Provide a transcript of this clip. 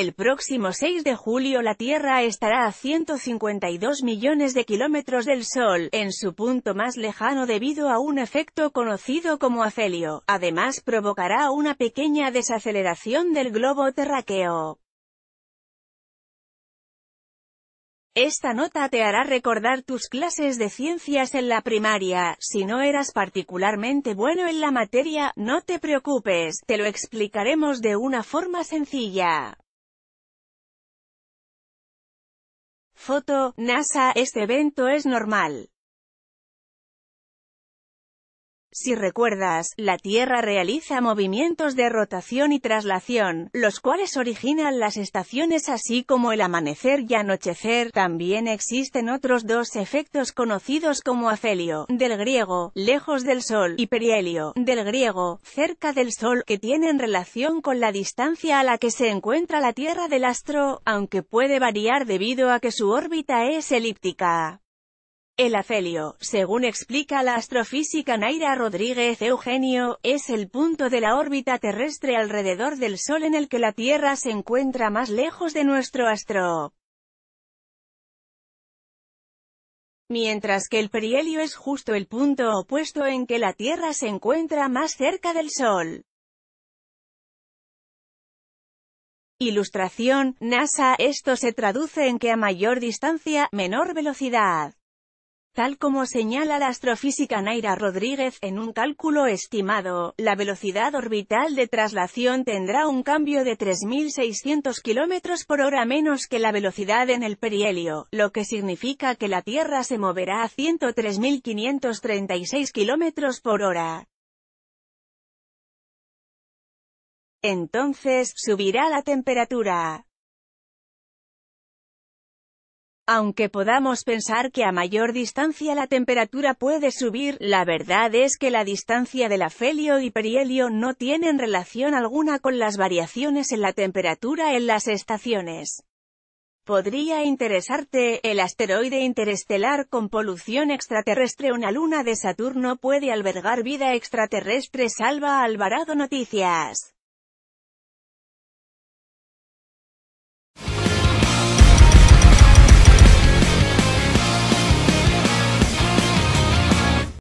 El próximo 6 de julio la Tierra estará a 152 millones de kilómetros del Sol, en su punto más lejano debido a un efecto conocido como acelio, Además provocará una pequeña desaceleración del globo terráqueo. Esta nota te hará recordar tus clases de ciencias en la primaria, si no eras particularmente bueno en la materia, no te preocupes, te lo explicaremos de una forma sencilla. Foto, NASA, este evento es normal. Si recuerdas, la Tierra realiza movimientos de rotación y traslación, los cuales originan las estaciones así como el amanecer y anochecer. También existen otros dos efectos conocidos como afelio, del griego, lejos del Sol, y perielio, del griego, cerca del Sol, que tienen relación con la distancia a la que se encuentra la Tierra del astro, aunque puede variar debido a que su órbita es elíptica. El afelio, según explica la astrofísica Naira Rodríguez Eugenio, es el punto de la órbita terrestre alrededor del Sol en el que la Tierra se encuentra más lejos de nuestro astro. Mientras que el perihelio es justo el punto opuesto en que la Tierra se encuentra más cerca del Sol. Ilustración, NASA, esto se traduce en que a mayor distancia, menor velocidad. Tal como señala la astrofísica Naira Rodríguez en un cálculo estimado, la velocidad orbital de traslación tendrá un cambio de 3.600 km por hora menos que la velocidad en el perihelio, lo que significa que la Tierra se moverá a 103.536 km por hora. Entonces, subirá la temperatura. Aunque podamos pensar que a mayor distancia la temperatura puede subir, la verdad es que la distancia del afelio y perielio no tienen relación alguna con las variaciones en la temperatura en las estaciones. Podría interesarte, el asteroide interestelar con polución extraterrestre Una luna de Saturno puede albergar vida extraterrestre Salva Alvarado Noticias